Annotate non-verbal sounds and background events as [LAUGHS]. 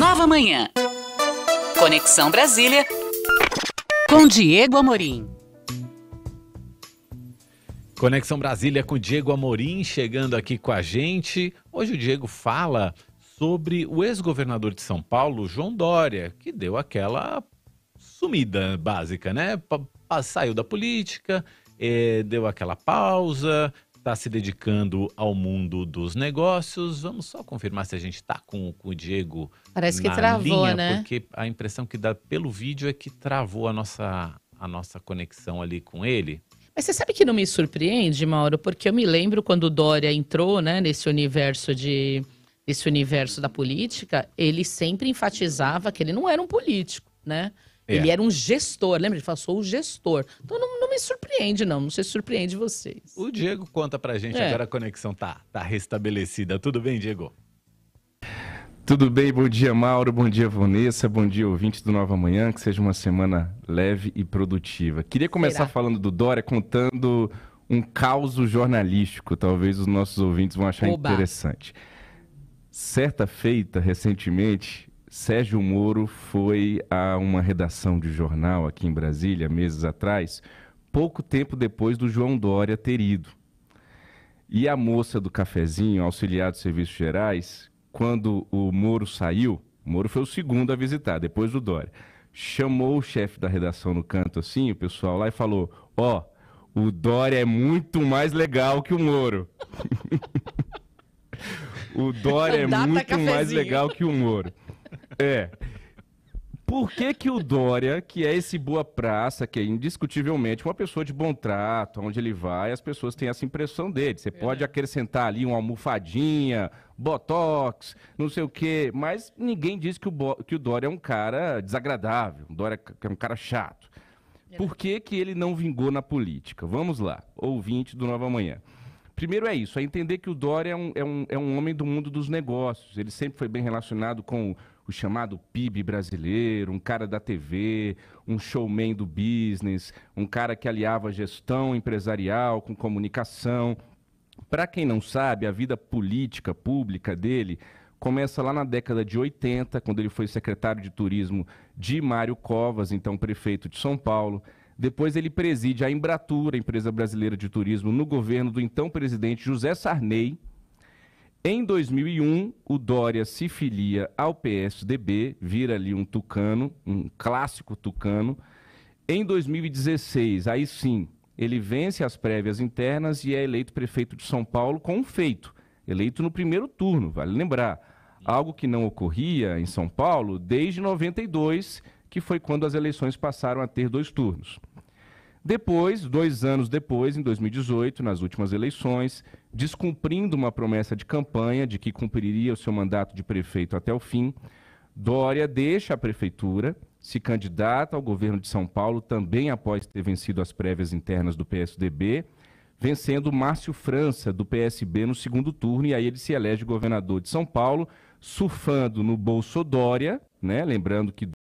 Nova Manhã. Conexão Brasília com Diego Amorim. Conexão Brasília com Diego Amorim chegando aqui com a gente. Hoje o Diego fala sobre o ex-governador de São Paulo, João Dória, que deu aquela sumida básica, né? Saiu da política, eh, deu aquela pausa, está se dedicando ao mundo dos negócios. Vamos só confirmar se a gente está com, com, o Diego. Parece que travou, linha, né? Porque a impressão que dá pelo vídeo é que travou a nossa, a nossa conexão ali com ele. Mas você sabe que não me surpreende, Mauro, porque eu me lembro quando o Dória entrou né, nesse universo de esse universo da política, ele sempre enfatizava que ele não era um político, né? É. Ele era um gestor, lembra? Ele falou, sou o gestor. Então não, me surpreende, não. Não sei se surpreende vocês. O Diego conta pra gente, é. agora a conexão tá, tá restabelecida. Tudo bem, Diego? Tudo bem, bom dia Mauro, bom dia Vanessa, bom dia ouvintes do Nova Manhã, que seja uma semana leve e produtiva. Queria começar Será? falando do Dória, contando um caos jornalístico, talvez os nossos ouvintes vão achar Oba. interessante. Certa feita, recentemente, Sérgio Moro foi a uma redação de jornal aqui em Brasília, meses atrás, pouco tempo depois do João Dória ter ido. E a moça do cafezinho, auxiliar de serviços gerais, quando o Moro saiu, o Moro foi o segundo a visitar, depois do Dória, chamou o chefe da redação no canto, assim, o pessoal lá, e falou: Ó, oh, o Dória é muito mais legal que o Moro. [LAUGHS] o Dória é muito cafezinho. mais legal que o Moro. É. Por que, que o Dória, que é esse boa praça, que é indiscutivelmente uma pessoa de bom trato, onde ele vai, as pessoas têm essa impressão dele. Você é pode acrescentar ali uma almofadinha, botox, não sei o quê, mas ninguém diz que o, Bo... que o Dória é um cara desagradável, o Dória é um cara chato. É Por que, que ele não vingou na política? Vamos lá, ouvinte do Nova Manhã. Primeiro é isso, é entender que o Dória é um, é um, é um homem do mundo dos negócios. Ele sempre foi bem relacionado com o chamado PIB brasileiro, um cara da TV, um showman do business, um cara que aliava gestão empresarial com comunicação. Para quem não sabe, a vida política pública dele começa lá na década de 80, quando ele foi secretário de turismo de Mário Covas, então prefeito de São Paulo. Depois ele preside a Embratur, a empresa brasileira de turismo, no governo do então presidente José Sarney, em 2001, o Dória se filia ao PSDB, vira ali um tucano, um clássico tucano. Em 2016, aí sim, ele vence as prévias internas e é eleito prefeito de São Paulo com um feito, eleito no primeiro turno, vale lembrar. Algo que não ocorria em São Paulo desde 92, que foi quando as eleições passaram a ter dois turnos. Depois, dois anos depois, em 2018, nas últimas eleições, descumprindo uma promessa de campanha de que cumpriria o seu mandato de prefeito até o fim, Dória deixa a prefeitura, se candidata ao governo de São Paulo também após ter vencido as prévias internas do PSDB, vencendo Márcio França, do PSB, no segundo turno, e aí ele se elege governador de São Paulo, surfando no bolso Dória, né? lembrando que